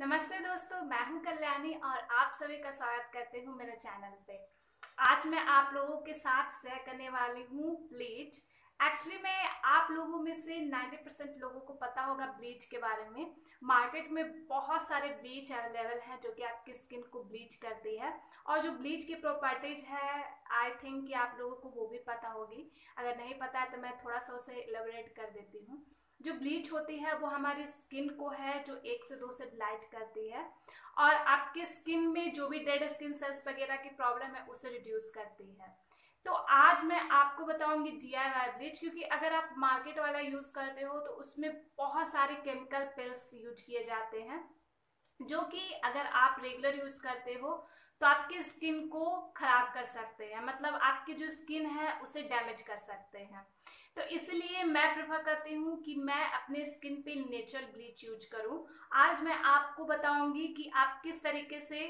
नमस्ते दोस्तों मैं हूं कल्याणी और आप सभी का स्वागत करते हूं मेरे चैनल पे आज मैं आप लोगों के साथ शेयर करने वाली हूं ब्लीच एक्चुअली मैं आप लोगों में से 90 परसेंट लोगों को पता होगा ब्लीच के बारे में मार्केट में बहुत सारे ब्लीच अवेलेबल हैं जो कि आपकी स्किन को ब्लीच करती है और जो ब्लीच की प्रॉपर्टीज है आई थिंक कि आप लोगों को वो भी पता होगी अगर नहीं पता है तो मैं थोड़ा सा उसे एलेबरेट कर देती हूँ जो ब्लीच होती है वो हमारी स्किन को है जो एक से दो से ब्लाइट करती है और आपके स्किन में जो भी डेड स्किन सेल्स वगैरह की प्रॉब्लम है उसे रिड्यूस करती है तो आज मैं आपको बताऊंगी डी आई वाई ब्लीच क्योंकि अगर आप मार्केट वाला यूज़ करते हो तो उसमें बहुत सारे केमिकल पिल्स यूज किए जाते हैं जो कि अगर आप रेगुलर यूज करते हो तो आपकी स्किन को खराब कर सकते हैं मतलब आपकी जो स्किन है उसे डैमेज कर सकते हैं तो इसलिए मैं प्रेफर करती हूँ कि मैं अपने स्किन पे नेचुरल ब्लीच यूज करूँ आज मैं आपको बताऊंगी कि आप किस तरीके से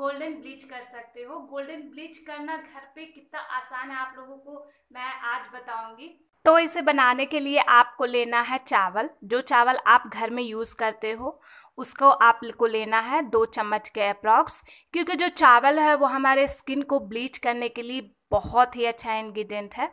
गोल्डन ब्लीच कर सकते हो गोल्डन ब्लीच करना घर पे कितना आसान है आप लोगों को मैं आज बताऊंगी तो इसे बनाने के लिए आपको लेना है चावल जो चावल आप घर में यूज़ करते हो उसको आपको लेना है दो चम्मच के अप्रॉक्स क्योंकि जो चावल है वो हमारे स्किन को ब्लीच करने के लिए बहुत ही अच्छा इंग्रेडिएंट है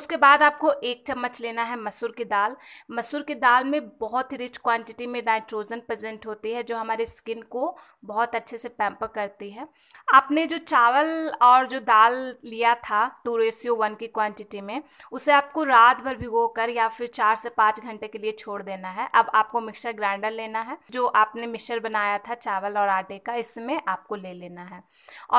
उसके बाद आपको एक चम्मच लेना है मसूर की दाल मसूर की दाल में बहुत ही रिच क्वांटिटी में नाइट्रोजन प्रेजेंट होती है जो हमारे स्किन को बहुत अच्छे से पैम्पर करती है आपने जो चावल और जो दाल लिया था टू रेशियो वन की क्वांटिटी में उसे आपको रात भर भिगो कर या फिर चार से पाँच घंटे के लिए छोड़ देना है अब आपको मिक्सर ग्राइंडर लेना है जो आपने मिक्सर बनाया था चावल और आटे का इसमें आपको ले लेना है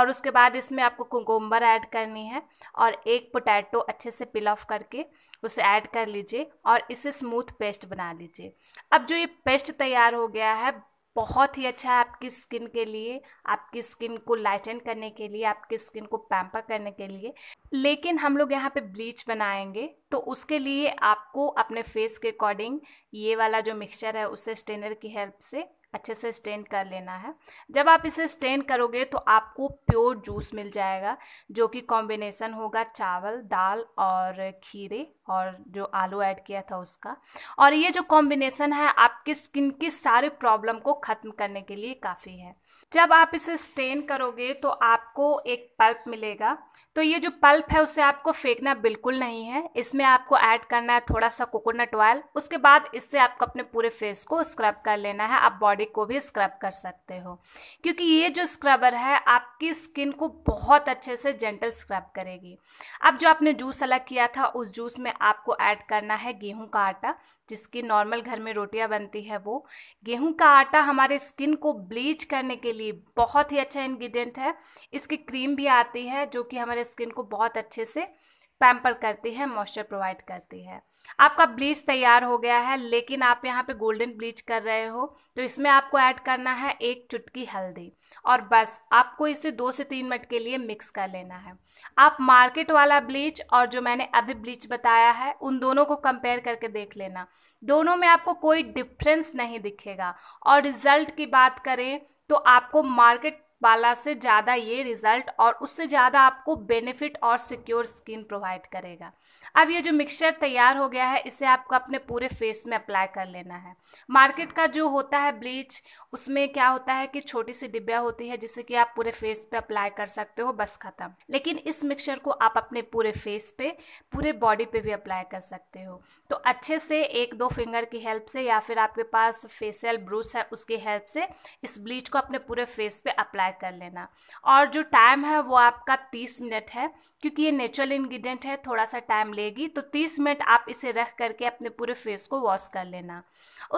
और उसके बाद इसमें आपको कुकुम्बर ऐड करनी है है और एक पोटैटो अच्छे से पिल ऑफ करके उसे ऐड कर लीजिए और इसे स्मूथ पेस्ट बना लीजिए अब जो ये पेस्ट तैयार हो गया है बहुत ही अच्छा है आपकी स्किन के लिए आपकी स्किन को लाइटन करने के लिए आपकी स्किन को पैम्पर करने के लिए लेकिन हम लोग यहाँ पे ब्लीच बनाएंगे तो उसके लिए आपको अपने फेस के अकॉर्डिंग ये वाला जो मिक्सचर है उसे स्टेनर की हेल्प से अच्छे से स्टेन कर लेना है जब आप इसे स्टेन करोगे तो आपको प्योर जूस मिल जाएगा जो कि कॉम्बिनेशन होगा चावल दाल और खीरे और जो आलू ऐड किया था उसका और ये जो कॉम्बिनेसन है आपके स्किन की सारे प्रॉब्लम को ख़त्म करने के लिए काफ़ी है जब आप इसे स्टेन करोगे तो आपको एक पल्प मिलेगा तो ये जो पल्प है उसे आपको फेंकना बिल्कुल नहीं है इसमें आपको ऐड करना है थोड़ा सा कोकोनट ऑयल उसके बाद इससे आपको अपने पूरे फेस को स्क्रब कर लेना है आप बॉडी फैब्रिक को भी स्क्रब कर सकते हो क्योंकि ये जो स्क्रबर है आपकी स्किन को बहुत अच्छे से जेंटल स्क्रब करेगी अब जो आपने जूस अलग किया था उस जूस में आपको ऐड करना है गेहूं का आटा जिसकी नॉर्मल घर में रोटियां बनती है वो गेहूं का आटा हमारे स्किन को ब्लीच करने के लिए बहुत ही अच्छा इन्ग्रीडियंट है इसकी क्रीम भी आती है जो कि हमारे स्किन को बहुत अच्छे से पैम्पर करती है मॉइस्चर प्रोवाइड करती है आपका ब्लीच तैयार हो गया है लेकिन आप यहाँ पे गोल्डन ब्लीच कर रहे हो तो इसमें आपको ऐड करना है एक चुटकी हल्दी और बस आपको इसे दो से तीन मिनट के लिए मिक्स कर लेना है आप मार्केट वाला ब्लीच और जो मैंने अभी ब्लीच बताया है उन दोनों को कंपेयर करके देख लेना दोनों में आपको कोई डिफरेंस नहीं दिखेगा और रिजल्ट की बात करें तो आपको मार्केट वाला से ज़्यादा ये रिजल्ट और उससे ज़्यादा आपको बेनिफिट और सिक्योर स्किन प्रोवाइड करेगा अब ये जो मिक्सचर तैयार हो गया है इसे आपको अपने पूरे फेस में अप्लाई कर लेना है मार्केट का जो होता है ब्लीच उसमें क्या होता है कि छोटी सी डिब्बिया होती है जिसे कि आप पूरे फेस पे अप्लाई कर सकते हो बस ख़त्म लेकिन इस मिक्सचर को आप अपने पूरे फेस पे पूरे बॉडी पे भी अप्लाई कर सकते हो तो अच्छे से एक दो फिंगर की हेल्प से या फिर आपके पास फेसियल ब्रूस है उसकी हेल्प से इस ब्लीच को अपने पूरे फेस पे अप्लाई ट्राई कर लेना और जो टाइम है वो आपका तीस मिनट है क्योंकि ये नेचुरल इंग्रेडिएंट है थोड़ा सा टाइम लेगी तो तीस मिनट आप इसे रख करके अपने पूरे फेस को वॉश कर लेना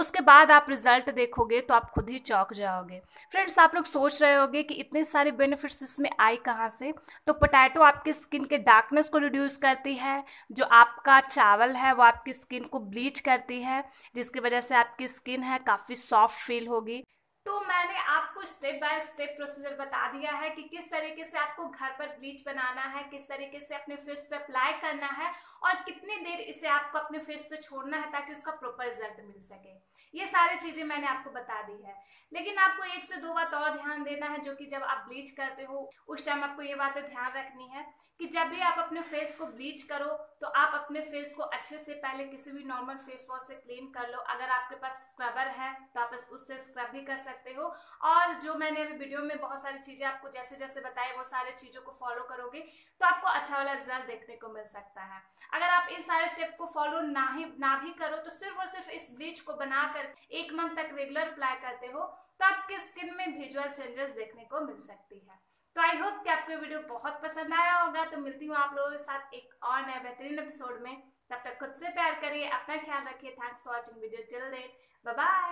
उसके बाद आप रिजल्ट देखोगे तो आप खुद ही चौक जाओगे फ्रेंड्स आप लोग सोच रहे होगे कि इतने सारे बेनिफिट्स इसमें आए कहाँ से तो पोटैटो आपकी स्किन के डार्कनेस को रिड्यूस करती है जो आपका चावल है वो आपकी स्किन को ब्लीच करती है जिसकी वजह से आपकी स्किन है काफ़ी सॉफ्ट फील होगी तो मैंने आप स्टेप बाय स्टेप प्रोसीजर बता दिया है कि किस तरीके से आपको घर पर ब्लीच बनाना है किस तरीके से अपने फेस पे अप्लाई करना है और कितनी देर इसे आपको अपने फेस पे छोड़ना है ताकि उसका प्रॉपर रिजल्ट मिल सके ये सारी चीजें मैंने आपको बता दी है लेकिन आपको एक से दो बात और ध्यान देना है जो कि जब आप ब्लीच करते हो उस टाइम आपको ये बातें ध्यान रखनी है कि जब भी आप अपने फेस को ब्लीच करो तो आप अपने फेस को अच्छे से पहले किसी भी नॉर्मल फेस वॉश से क्लीन कर लो अगर आपके पास स्क्रबर है तो आप उससे स्क्रब भी कर सकते हो और और जो मैंने अभी वीडियो में बहुत सारी चीज़ें आपको जैसे जैसे बताए वो सारे चीज़ों को फॉलो करोगे तो आपको अच्छा वाला रिजल्ट देखने को मिल सकता है अगर आप इन सारे स्टेप को फॉलो ना ही ना भी करो तो सिर्फ और सिर्फ इस ब्लीच को बनाकर एक मंथ तक रेगुलर अप्लाई करते हो तो आपके स्किन में विजुअल चेंजेस देखने को मिल सकती है तो आई होप कि आपको वीडियो बहुत पसंद आया होगा तो मिलती हूँ आप लोगों के साथ एक और नए बेहतरीन एपिसोड में तब तक खुद से प्यार करिए अपना ख्याल रखिए thanks for watching video chill then bye